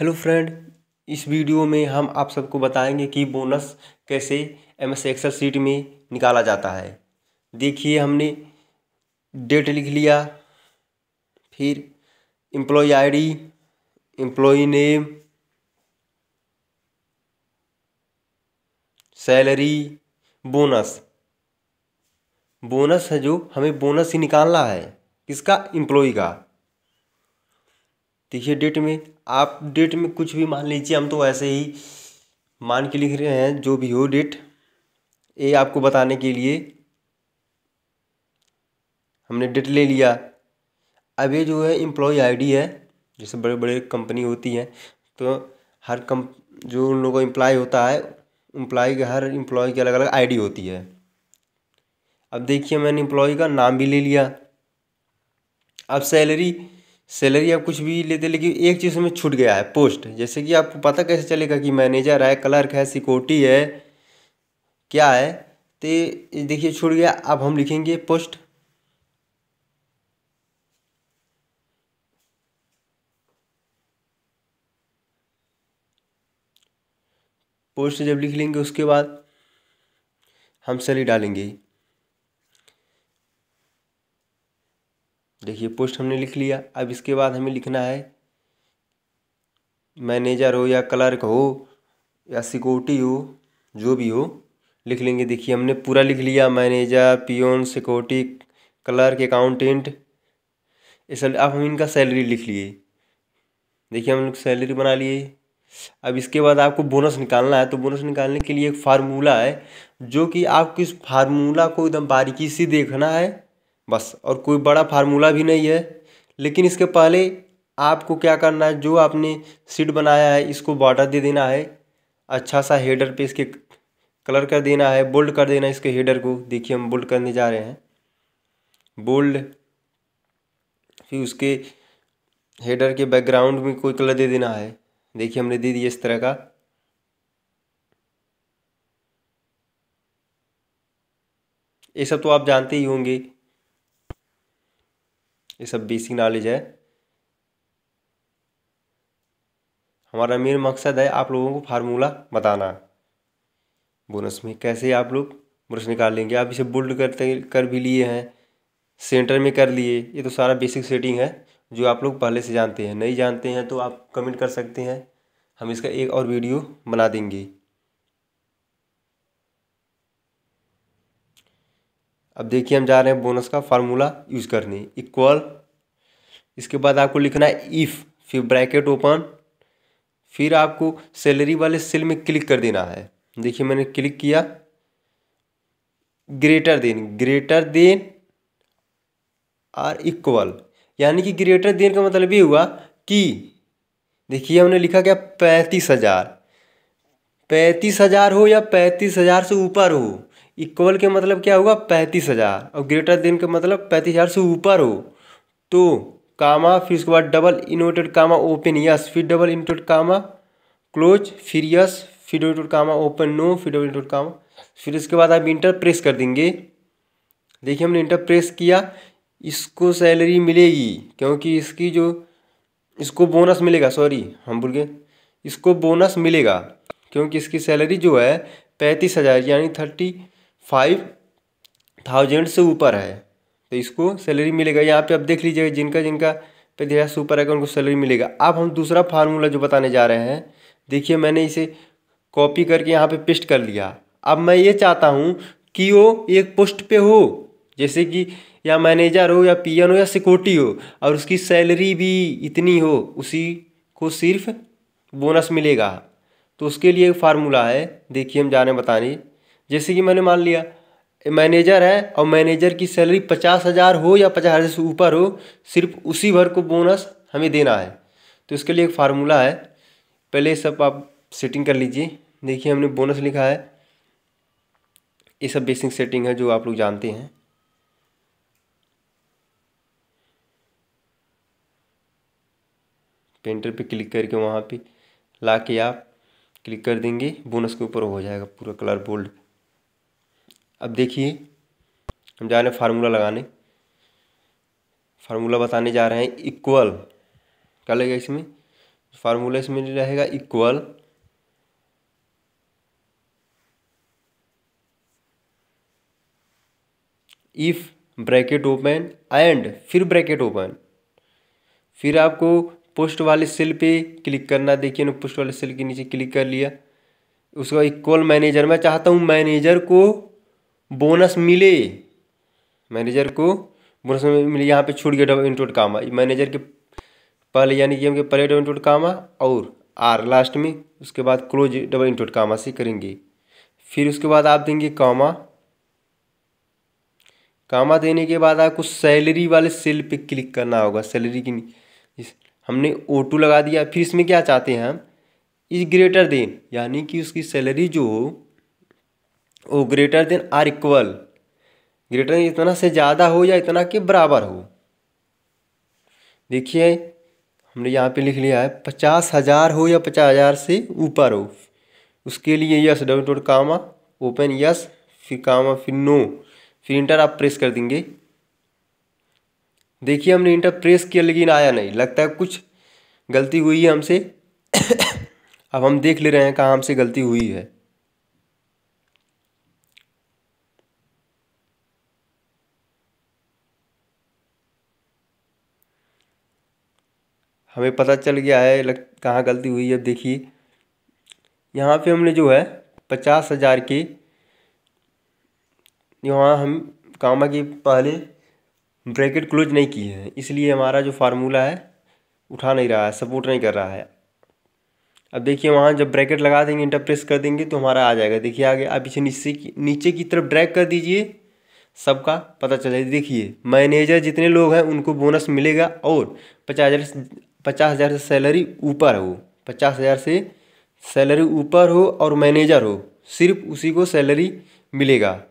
hello friend इस video में हम आप सबको बताएंगे कि बोनस कैसे एम एस एक्सल सीट में निकाला जाता है देखिए हमने डेट लिख लिया फिर employ ID employ name salary bonus bonus है जो हमें बोनस ही निकालना है किसका एम्प्लॉय का देखिए डेट में आप डेट में कुछ भी मान लीजिए हम तो ऐसे ही मान के लिख रहे हैं जो भी हो डेट ये आपको बताने के लिए हमने डेट ले लिया अब ये जो है एम्प्लॉय आईडी है जैसे बड़े बड़े कंपनी होती हैं तो हर कम जो उन लोगों का एम्प्लॉय होता है एम्प्लॉय के हर एम्प्लॉय की अलग अलग आईडी होती है अब देखिए मैंने एम्प्लॉय का नाम भी ले लिया अब सैलरी सैलरी आप कुछ भी लेते लेकिन एक चीज़ हमें छूट गया है पोस्ट जैसे कि आपको पता कैसे चलेगा कि मैनेजर है क्लर्क है सिक्योरिटी है क्या है तो देखिए छूट गया अब हम लिखेंगे पोस्ट पोस्ट जब लिख लेंगे उसके बाद हम सैलरी डालेंगे देखिए पोस्ट हमने लिख लिया अब इसके बाद हमें लिखना है मैनेजर हो या क्लर्क हो या सिक्योरिटी हो जो भी हो लिख लेंगे देखिए हमने पूरा लिख लिया manager peon security clerk accountant असल अब हम इनका सैलरी लिख लिए देखिए हम लोग सैलरी बना लिए अब इसके बाद आपको बोनस निकालना है तो बोनस निकालने के लिए एक फार्मूला है जो कि आपको इस फार्मूला को एकदम बारीकी से देखना है बस और कोई बड़ा फार्मूला भी नहीं है लेकिन इसके पहले आपको क्या करना है जो आपने सीट बनाया है इसको बॉर्डर दे देना है अच्छा सा हेडर पे इसके कलर कर देना है बोल्ड कर देना है इसके हेडर को देखिए हम बोल्ड करने जा रहे हैं बोल्ड फिर उसके हेडर के बैकग्राउंड में कोई कलर दे देना है देखिए हमने दे दिया इस तरह का ये सब तो आप जानते ही होंगे ये सब बेसिक नॉलेज है हमारा मेन मकसद है आप लोगों को फार्मूला बताना बोनस में कैसे आप लोग बोनस निकालेंगे आप इसे बोल्ड करते कर भी लिए हैं सेंटर में कर लिए ये तो सारा बेसिक सेटिंग है जो आप लोग पहले से जानते हैं नहीं जानते हैं तो आप कमेंट कर सकते हैं हम इसका एक और वीडियो बना देंगे अब देखिए हम जा रहे हैं बोनस का फार्मूला यूज़ करने इक्वल इसके बाद आपको लिखना है इफ़ फिर ब्रैकेट ओपन फिर आपको सैलरी वाले सेल में क्लिक कर देना है देखिए मैंने क्लिक किया greater than greater than or equal यानी कि ग्रेटर देन का मतलब ये हुआ कि देखिए हमने लिखा क्या पैंतीस हज़ार पैंतीस हज़ार हो या पैंतीस हज़ार से ऊपर हो इक्वल के मतलब क्या होगा पैंतीस हज़ार और ग्रेटर देन का मतलब पैंतीस हज़ार से ऊपर हो तो कामा फिर उसके बाद double inverted comma open yes फिर डबल इनोटेड कामा क्लोज फिर यस फिर double inverted comma open no फिर डबल इनोटेड कामा फिर इसके बाद आप इंटर प्रेस कर देंगे देखिए हमने इंटर प्रेस किया इसको सैलरी मिलेगी क्योंकि इसकी जो इसको बोनस मिलेगा सॉरी हम बोल गए इसको बोनस मिलेगा क्योंकि इसकी सैलरी जो है पैंतीस हज़ार यानी थर्टी फाइव थाउजेंड से ऊपर है तो इसको सैलरी मिलेगा यहाँ पे आप देख लीजिएगा जिनका जिनका पे हज़ार से ऊपर है उनको सैलरी मिलेगा अब हम दूसरा फार्मूला जो बताने जा रहे हैं देखिए मैंने इसे कॉपी करके यहाँ पे पेस्ट कर लिया अब मैं ये चाहता हूँ कि वो एक पोस्ट पे हो जैसे कि या मैनेजर हो या पी हो या सिक्योरिटी हो और उसकी सैलरी भी इतनी हो उसी को सिर्फ बोनस मिलेगा तो उसके लिए एक फार्मूला है देखिए हम जाने बताने जैसे कि मैंने मान लिया मैनेजर है और मैनेजर की सैलरी पचास हज़ार हो या पचास हज़ार से ऊपर हो सिर्फ उसी भर को बोनस हमें देना है तो इसके लिए एक फार्मूला है पहले सब आप सेटिंग कर लीजिए देखिए हमने बोनस लिखा है ये सब बेसिक सेटिंग है जो आप लोग जानते हैं पेंटर पे क्लिक करके वहाँ पे ला के आप क्लिक कर देंगे बोनस के ऊपर हो जाएगा पूरा कलर बोल्ड अब देखिए हम जा रहे हैं फार्मूला लगाने फार्मूला बताने जा रहे हैं इक्वल क्या लगेगा इसमें फार्मूला इसमें रहेगा equal if bracket open and फिर ब्रैकेट ओपन फिर आपको पोस्ट वाले सेल पे क्लिक करना देखिए ना पोस्ट वाले सेल के नीचे क्लिक कर लिया उसका इक्वल मैनेजर मैं चाहता हूँ मैनेजर को बोनस मिले मैनेजर को बोनस मिले यहाँ पे छूट गया डबल इंटोट कामा मैनेजर के पहले यानी कि के पहले डबल इंटोट कामा और आर लास्ट में उसके बाद क्लोज डबल इंटोट कामा से करेंगे फिर उसके बाद आप देंगे कामा कामा देने के बाद आपको सैलरी वाले सेल पे क्लिक करना होगा सैलरी की हमने ओ टू लगा दिया फिर इसमें क्या चाहते हैं हम इज ग्रेटर देन यानी कि उसकी सैलरी जो हो वो greater than or equal greater than इतना से ज़्यादा हो या इतना के बराबर हो देखिए हमने यहाँ पे लिख लिया है पचास हज़ार हो या पचास हज़ार से ऊपर हो उसके लिए yes double dot comma open yes फिर कामा फिर नो फिर इंटर आप प्रेस कर देंगे देखिए हमने इंटर प्रेस किया लेकिन आया नहीं लगता है कुछ गलती हुई है हमसे अब हम देख ले रहे हैं कहाँ हमसे गलती हुई है हमें पता चल गया है लग कहाँ गलती हुई है देखिए यहाँ पे हमने जो है पचास हज़ार के यहाँ हम कामा के पहले ब्रैकेट क्लोज नहीं किए हैं इसलिए हमारा जो फार्मूला है उठा नहीं रहा है सपोर्ट नहीं कर रहा है अब देखिए वहाँ जब ब्रैकेट लगा देंगे इंटर प्रेस कर देंगे तो हमारा आ जाएगा देखिए आगे आप इसे नीचे की नीचे की तरफ ड्रैग कर दीजिए सबका पता जाए देखिए मैनेजर जितने लोग हैं उनको बोनस मिलेगा और पचास हज़ार पचास हज़ार से सैलरी ऊपर हो पचास हज़ार से सैलरी ऊपर हो और मैनेजर हो सिर्फ उसी को सैलरी मिलेगा